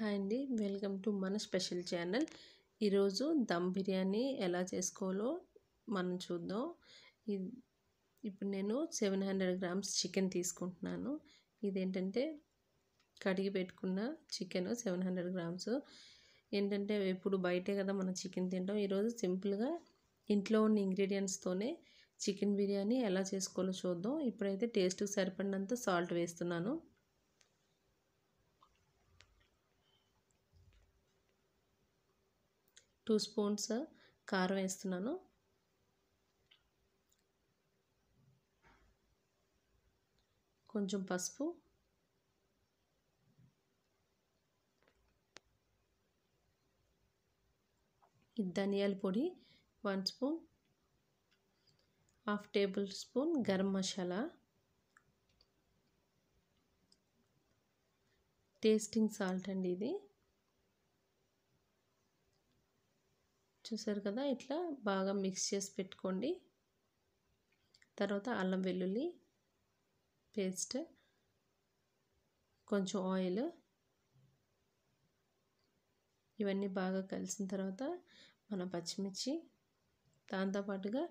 hi అండి welcome to మన special channel ఈరోజు దమ్ బిర్యానీ ఎలా చేసుకోవాలో మనం చూద్దాం ఇప్పుడు నేను సెవెన్ హండ్రెడ్ గ్రామ్స్ చికెన్ తీసుకుంటున్నాను ఇదేంటంటే కడిగి పెట్టుకున్న చికెన్ సెవెన్ హండ్రెడ్ గ్రామ్స్ ఏంటంటే ఎప్పుడు బయటే కదా మనం చికెన్ తింటాం ఈరోజు సింపుల్గా ఇంట్లో ఉన్న ఇంగ్రీడియంట్స్తోనే చికెన్ బిర్యానీ ఎలా చేసుకోవాలో చూద్దాం ఇప్పుడైతే టేస్ట్కి సరిపడినంత సాల్ట్ వేస్తున్నాను టూ స్పూన్స్ కారం వేస్తున్నాను కొంచెం పసుపు ధనియాల పొడి one spoon half tablespoon garam masala tasting salt అండి ఇది చూసారు కదా ఇట్లా బాగా మిక్స్ చేసి పెట్టుకోండి తర్వాత అల్లం వెల్లుల్లి పేస్ట్ కొంచెం ఆయిల్ ఇవన్నీ బాగా కలిసిన తర్వాత మన పచ్చిమిర్చి దాంతోపాటుగా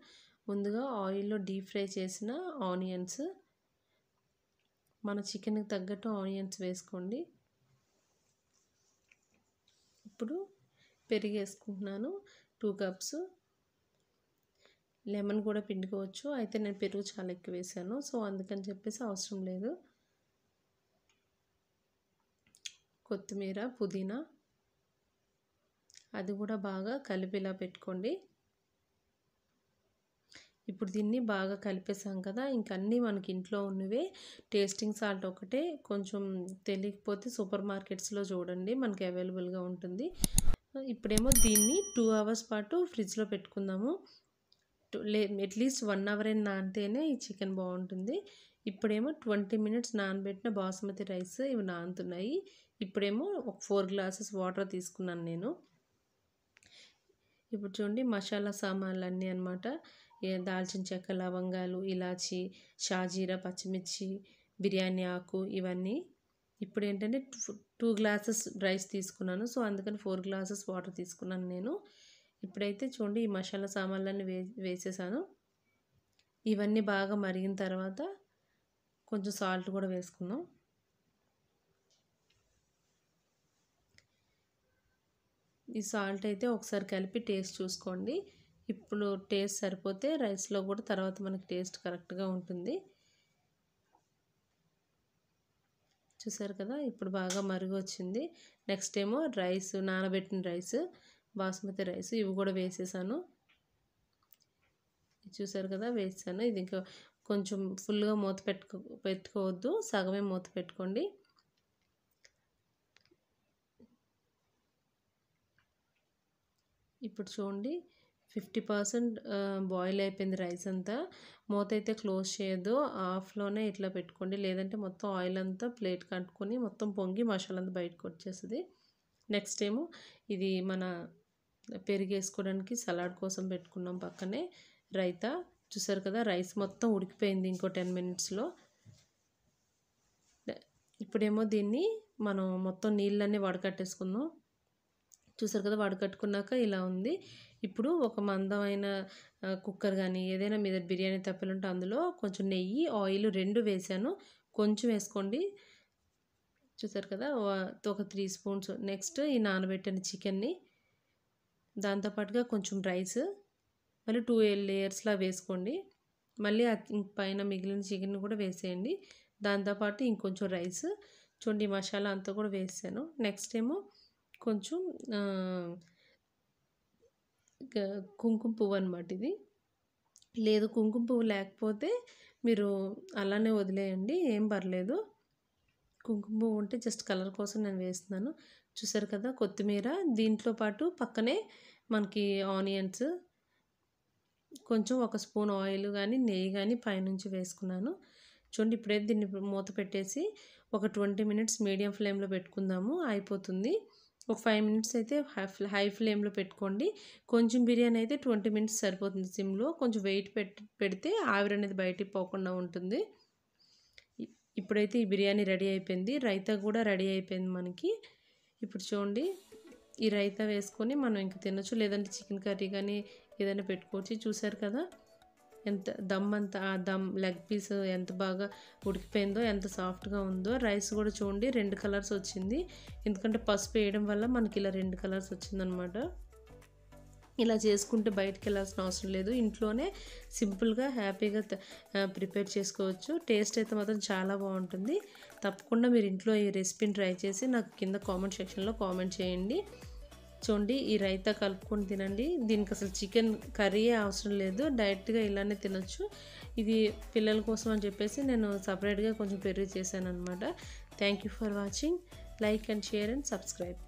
ముందుగా ఆయిల్లో డీప్ ఫ్రై చేసిన ఆనియన్స్ మన చికెన్కి తగ్గట్టు ఆనియన్స్ వేసుకోండి ఇప్పుడు పెరిగేసుకుంటున్నాను టూ కప్స్ లెమన్ కూడా పిండుకోవచ్చు అయితే నేను పెరుగు చాలా ఎక్కువ వేసాను సో అందుకని చెప్పేసి అవసరం లేదు కొత్తిమీర పుదీనా అది కూడా బాగా కలిపిలా పెట్టుకోండి ఇప్పుడు దీన్ని బాగా కలిపేసాం కదా ఇంకన్నీ మనకి ఇంట్లో ఉన్నవే టేస్టింగ్ సాల్ట్ ఒకటే కొంచెం తెలియకపోతే సూపర్ మార్కెట్స్లో చూడండి మనకి అవైలబుల్గా ఉంటుంది ఇప్పుడేమో దీన్ని టూ అవర్స్ పాటు ఫ్రిడ్జ్లో పెట్టుకుందాము లే అట్లీస్ట్ వన్ అవర్ అయిన నానితేనే ఈ చికెన్ బాగుంటుంది ఇప్పుడేమో ట్వంటీ మినిట్స్ నానబెట్టిన బాసుమతి రైస్ ఇవి నానుతున్నాయి ఇప్పుడేమో ఒక ఫోర్ గ్లాసెస్ వాటర్ తీసుకున్నాను నేను ఇప్పుడు చూడండి మసాలా సామాన్లు అన్నీ అనమాట దాల్చిన చెక్క లవంగాలు ఇలాచి షాజీరా పచ్చిమిర్చి బిర్యానీ ఆకు ఇవన్నీ ఇప్పుడు ఏంటంటే టూ గ్లాసెస్ రైస్ తీసుకున్నాను సో అందుకని ఫోర్ గ్లాసెస్ వాటర్ తీసుకున్నాను నేను ఇప్పుడైతే చూడండి ఈ మసాలా సామాన్లన్నీ వే వేసేసాను ఇవన్నీ బాగా మరిగిన తర్వాత కొంచెం సాల్ట్ కూడా వేసుకున్నాం ఈ సాల్ట్ అయితే ఒకసారి కలిపి టేస్ట్ చూసుకోండి ఇప్పుడు టేస్ట్ సరిపోతే రైస్లో కూడా తర్వాత మనకి టేస్ట్ కరెక్ట్గా ఉంటుంది చూసారు కదా ఇప్పుడు బాగా మరుగు వచ్చింది నెక్స్ట్ ఏమో రైస్ నానబెట్టిన రైస్ బాస్మతి రైస్ ఇవి కూడా వేసేసాను చూసారు కదా వేసాను ఇది ఇంకా కొంచెం ఫుల్గా మూత పెట్టుకో పెట్టుకోవద్దు సగమే మూత పెట్టుకోండి ఇప్పుడు చూడండి ఫిఫ్టీ పర్సెంట్ బాయిల్ అయిపోయింది రైస్ అంతా మూత అయితే క్లోజ్ చేయదు ఆఫ్లోనే ఇట్లా పెట్టుకోండి లేదంటే మొత్తం ఆయిల్ అంతా ప్లేట్ కట్టుకొని మొత్తం పొంగి మసాలా అంతా బయటకు వచ్చేస్తుంది నెక్స్ట్ ఏమో ఇది మన పెరిగేసుకోవడానికి సలాడ్ కోసం పెట్టుకున్నాం పక్కనే రైతా చూసారు కదా రైస్ మొత్తం ఉడికిపోయింది ఇంకో టెన్ మినిట్స్లో ఇప్పుడేమో దీన్ని మనం మొత్తం నీళ్ళన్నీ వడకట్టేసుకుందాం చూసారు కదా వడకట్టుకున్నాక ఇలా ఉంది ఇప్పుడు ఒక మందమైన కుక్కర్ కానీ ఏదైనా మీద బిర్యానీ తప్పలుంటే అందులో కొంచెం నెయ్యి ఆయిల్ రెండు వేసాను కొంచెం వేసుకోండి చూసారు కదా ఒక త్రీ స్పూన్స్ నెక్స్ట్ ఈ నానబెట్టిన చికెన్ని దాంతోపాటుగా కొంచెం రైస్ మళ్ళీ టూ లేయర్స్లా వేసుకోండి మళ్ళీ పైన మిగిలిన చికెన్ కూడా వేసేయండి దాంతోపాటు ఇంకొంచెం రైస్ చూడండి మసాలా అంతా కూడా వేసాను నెక్స్ట్ ఏమో కొంచెం కుంకుమ పువ్వు అనమాట ఇది లేదు కుంకుమ పువ్వు లేకపోతే మీరు అలానే వదిలేయండి ఏం పర్లేదు కుంకుమ పువ్వు ఉంటే జస్ట్ కలర్ కోసం నేను వేస్తున్నాను చూసారు కదా కొత్తిమీర దీంట్లో పాటు పక్కనే మనకి ఆనియన్స్ కొంచెం ఒక స్పూన్ ఆయిల్ కానీ నెయ్యి కానీ పైనుంచి వేసుకున్నాను చూడండి ఇప్పుడే దీన్ని మూత పెట్టేసి ఒక ట్వంటీ మినిట్స్ మీడియం ఫ్లేమ్లో పెట్టుకుందాము అయిపోతుంది ఒక ఫైవ్ మినిట్స్ అయితే హై ఫ్లేమ్లో పెట్టుకోండి కొంచెం బిర్యానీ అయితే ట్వంటీ మినిట్స్ సరిపోతుంది సిమ్లో కొంచెం వెయిట్ పెడితే ఆవిరి అనేది బయటికి పోకుండా ఉంటుంది ఇప్పుడైతే ఈ బిర్యానీ రెడీ అయిపోయింది రైతా కూడా రెడీ అయిపోయింది మనకి ఇప్పుడు చూడండి ఈ రైతా వేసుకొని మనం ఇంక తినొచ్చు లేదంటే చికెన్ కర్రీ కానీ ఏదైనా పెట్టుకోవచ్చు చూసారు కదా ఎంత దమ్ అంత ఆ దమ్ లెగ్ పీస్ ఎంత బాగా ఉడికిపోయిందో ఎంత సాఫ్ట్గా ఉందో రైస్ కూడా చూడండి రెండు కలర్స్ వచ్చింది ఎందుకంటే పసుపు వేయడం వల్ల మనకి ఇలా రెండు కలర్స్ వచ్చిందనమాట ఇలా చేసుకుంటే బయటకు వెళ్ళాల్సిన అవసరం లేదు ఇంట్లోనే సింపుల్గా హ్యాపీగా ప్రిపేర్ చేసుకోవచ్చు టేస్ట్ అయితే మాత్రం చాలా బాగుంటుంది తప్పకుండా మీరు ఇంట్లో ఈ రెసిపీని ట్రై చేసి నాకు కింద కామెంట్ సెక్షన్లో కామెంట్ చేయండి చూడండి ఈ రైతా కలుపుకొని తినండి దీనికి అసలు చికెన్ కర్రీ అవసరం లేదు డైరెక్ట్గా ఇలానే తినొచ్చు ఇది పిల్లల కోసం అని చెప్పేసి నేను సపరేట్గా కొంచెం పెరిగి చేశాను అనమాట thank you for watching like and share and subscribe